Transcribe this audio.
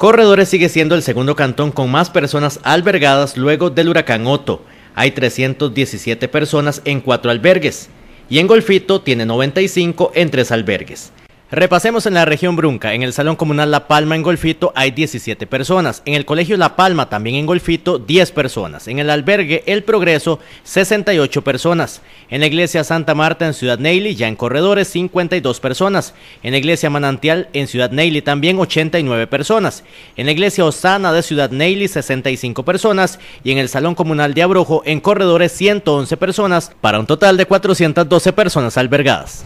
Corredores sigue siendo el segundo cantón con más personas albergadas luego del huracán Otto. Hay 317 personas en cuatro albergues y en Golfito tiene 95 en tres albergues. Repasemos en la región Brunca. En el Salón Comunal La Palma en Golfito hay 17 personas. En el Colegio La Palma también en Golfito 10 personas. En el albergue El Progreso 68 personas. En la iglesia Santa Marta en Ciudad Neily ya en corredores 52 personas. En la iglesia Manantial en Ciudad Neily también 89 personas. En la iglesia Osana de Ciudad Neily 65 personas. Y en el Salón Comunal de Abrojo en corredores 111 personas para un total de 412 personas albergadas.